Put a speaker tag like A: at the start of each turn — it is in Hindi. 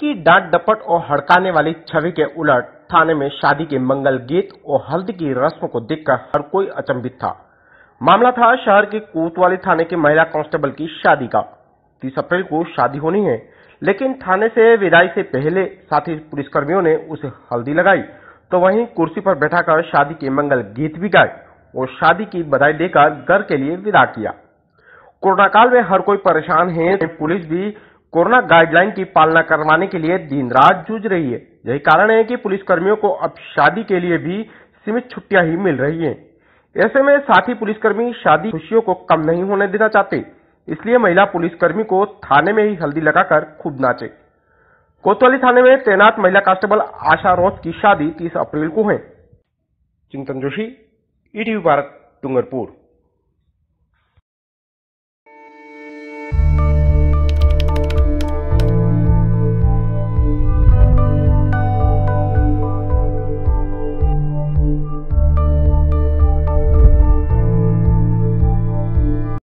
A: की डांट डपट और हड़काने वाली छवि के उलट थाने में शादी के मंगल गीत और हल्दी की रस्म को देखकर हर कोई अचंभित था मामला था शहर के कोतवाली थाने के महिला कांस्टेबल की शादी का तीस अप्रैल को शादी होनी है लेकिन थाने से विदाई से पहले साथी पुलिसकर्मियों ने उसे हल्दी लगाई तो वहीं कुर्सी पर बैठाकर शादी के मंगल गीत भी गाए और शादी की बधाई देकर घर के लिए विदा किया कोरोना काल में हर कोई परेशान है तो पुलिस भी कोरोना गाइडलाइन की पालना करवाने के लिए दिन रात जूझ रही है यही कारण है कि पुलिसकर्मियों को अब शादी के लिए भी सीमित छुट्टियां ही मिल रही हैं। ऐसे में साथी पुलिसकर्मी शादी खुशियों को कम नहीं होने देना चाहते इसलिए महिला पुलिसकर्मी को थाने में ही हल्दी लगाकर खूब नाचे कोतवाली थाने में तैनात महिला कांस्टेबल आशा रोज की शादी तीस अप्रैल को है चिंतन जोशी ईटीवी भारत डूंगरपुर